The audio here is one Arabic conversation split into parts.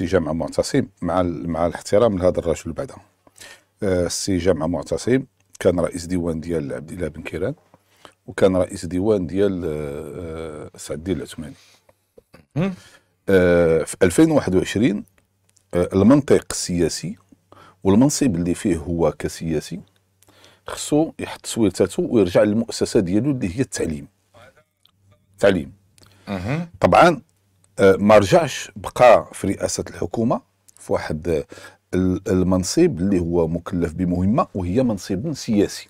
السي جامع معتصم مع مع الاحترام لهذا الرجل بعدا السي آه، جامع معتصم كان رئيس ديوان ديال عبد الله بن كيران وكان رئيس ديوان ديال آه، آه، سعد الدين العثماني في 2021 المنطق السياسي والمنصب اللي فيه هو كسياسي خصو يحط سويرتاته ويرجع للمؤسسه ديالو اللي هي التعليم التعليم طبعا آه، ما رجعش بقى في رئاسه الحكومه في واحد آه، المنصب اللي هو مكلف بمهمه وهي منصب سياسي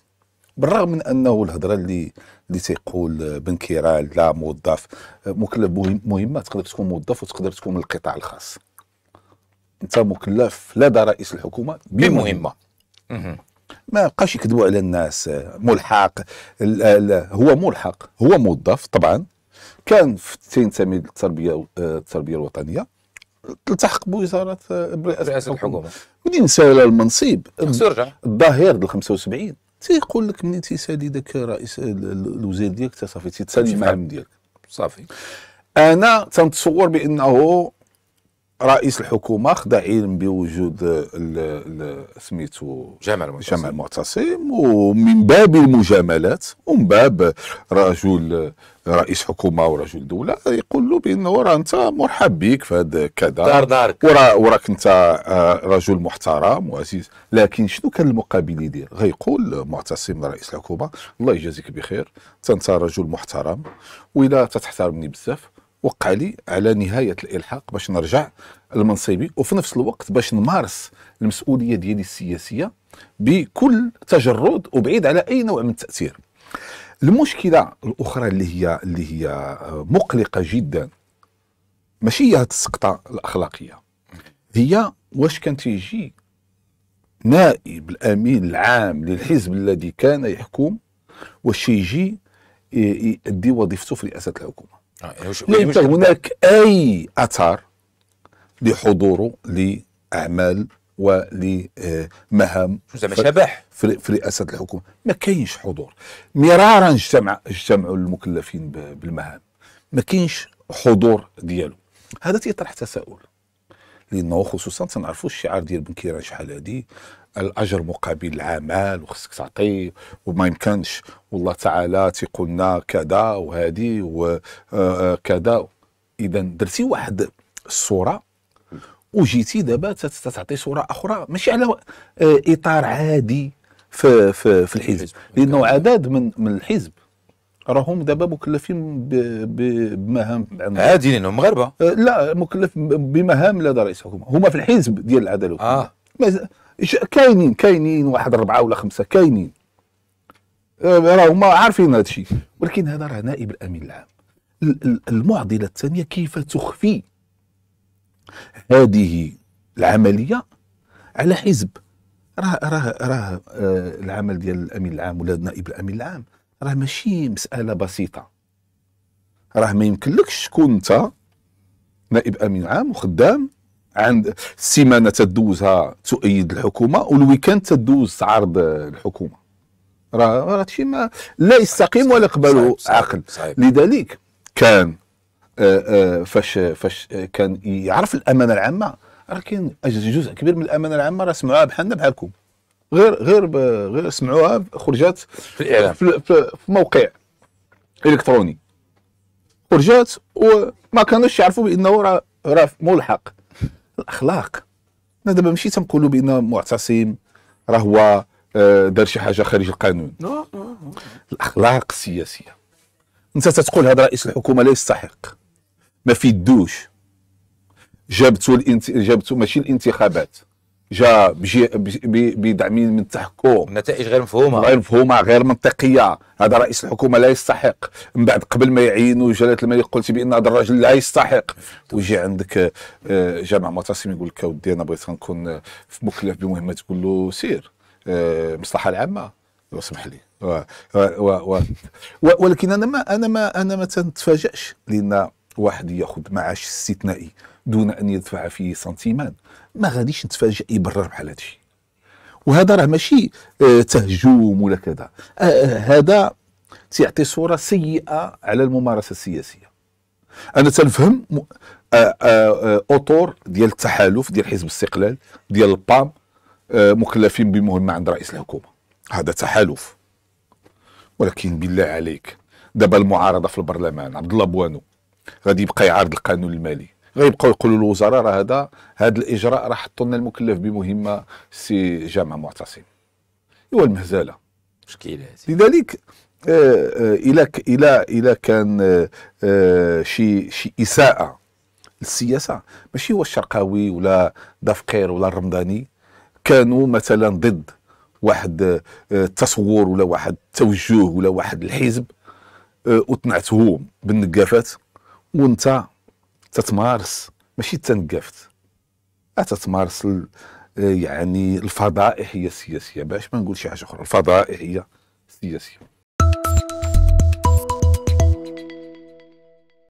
بالرغم من انه الهضره اللي اللي تيقول آه، بن كيرال لا موظف مكلف مهمه تقدر تكون موظف وتقدر تكون من القطاع الخاص انت مكلف لدى رئيس الحكومه بمهمه ما بقاش يكذبوا على الناس ملحق هو ملحق هو موظف طبعا كان في تنتمي للتربيه آه، التربيه الوطنيه التحق بوزاره آه، برئاسه الحكومه منين سال المنصب الظهير ديال 75 تيقول لك منين تيسالي ذاك رئيس آه، الوزير ديالك صافي تيتسالي المهام ديالك صافي انا تنتصور بانه رئيس الحكومه خدع علم بوجود سميتو جمال معتصم جمال معتصم ومن باب المجاملات ومن باب رجل رئيس حكومه ورجل دوله يقول له بانه راه انت مرحب بك في هذا كذا دار دارك وراك انت آه، رجل محترم وعزيز لكن شنو كان المقابل يدير غيقول معتصم رئيس الحكومه الله يجازيك بخير انت انت رجل محترم والا تتحترمني بزاف وقع لي على نهايه الالحاق باش نرجع لمنصبي وفي نفس الوقت باش نمارس المسؤوليه ديالي السياسيه بكل تجرد وبعيد على اي نوع من التاثير المشكله الاخرى اللي هي اللي هي مقلقه جدا ماشي هي هاد السقطه الاخلاقيه هي واش كان تيجي نائب الامين العام للحزب الذي كان يحكم واش يجي يؤدي وظيفته في رئاسه الحكومه ليس هناك أي أثر لحضوره لأعمال ولمهام زعما شبح في, في رئاسة الحكومة ما كاينش حضور مرارا اجتمع اجتمعوا المكلفين بالمهام ما كاينش حضور ديالو هذا تيطرح تساؤل لانه خصوصا تنعرفوا الشعار ديال بن كيران شحال هادي الاجر مقابل العمل وخصك تعطي وما يمكنش والله تعالى تيقولنا كذا وهذه وكذا آه، آه، اذا درتي واحد الصوره وجيتي دابا تعطي صوره اخرى ماشي على آه، اطار عادي في في, في الحزب لانه عدد من من الحزب راهم دابا مكلفين بمهام عادي لانهم مغاربه لا مكلف بمهام لا رئيس الحكومه هما في الحزب ديال العداله آه. كاينين كاينين واحد ربعه ولا خمسه كاينين آه، راه هما عارفين هذا الشيء ولكن هذا راه نائب الامين العام المعضله الثانيه كيف تخفي هذه العمليه على حزب راه راه راه آه، العمل ديال الامين العام ولا نائب الامين العام راه ماشي مساله بسيطه راه ما يمكنلكش تكون انت نائب امين عام وخدام عند السيمانه تدوزها تؤيد الحكومه والويكاند تدوز تعارض الحكومه راه راه ما لا يستقيم ولا يقبله عقل لذلك كان آه، آه، فاش فاش كان يعرف الامانه العامه راه كاين جزء كبير من الامانه العامه راه سمعوها بحالنا بحالكم غير غير غير سمعوها خرجات في الاعلام في, في, في موقع الكتروني خرجات وما كانوش يعرفوا بانه راه راه ملحق الاخلاق انا دابا ماشي تنقولوا بان معتصم راه هو آه، دار شي حاجه خارج القانون الاخلاق السياسيه انت تتقول هذا رئيس الحكومه لا يستحق ما فيدوش جابتو الانت... جابته ماشي الانتخابات جا بدعم من التحكم نتائج غير مفهومه غير مفهومه غير منطقيه هذا رئيس الحكومه لا يستحق من بعد قبل ما يعينوا جلاله الملك قلت بان هذا الرجل لا يستحق ويجي عندك آه، جامع معتصم يقول لك اودي انا بغيت نكون آه، مكلف بمهمه تقول له سير المصلحه آه، العامه لو سمح لي و و و ولكن انا ما انا ما انا ما تنتفاجئش لان واحد ياخذ معاش استثنائي دون ان يدفع فيه سنتيمان ما غاديش نتفاجئ يبرر بحال هذا الشيء وهذا راه ماشي آه، تهجوم ولا كذا آه، آه، هذا تيعطي صوره سيئه على الممارسه السياسيه انا تنفهم اطور ديال التحالف ديال حزب الاستقلال ديال البام مكلفين بمهمه عند رئيس الحكومه هذا تحالف ولكن بالله عليك دابا المعارضه في البرلمان عبد الله بوانو غادي يبقى يعارض القانون المالي غيبقاو يقولوا للوزراء راه هذا هذا الاجراء راه حطوا لنا المكلف بمهمه سي جامع معتصم ايوا المهزله مشكله لذلك الى الى الى كان آه، آه، شي شي اساءه للسياسه ماشي هو الشرقاوي ولا دفقير ولا الرمضاني كانوا مثلا ضد واحد آه، التصور ولا واحد التوجه ولا واحد الحزب وتنعتهم بالنقافات وانت تتمارس ماشي تنقفت تتمارس يعني الفضائحيه السياسيه باش ما نقول شي حاجه اخرى الفضائحيه السياسيه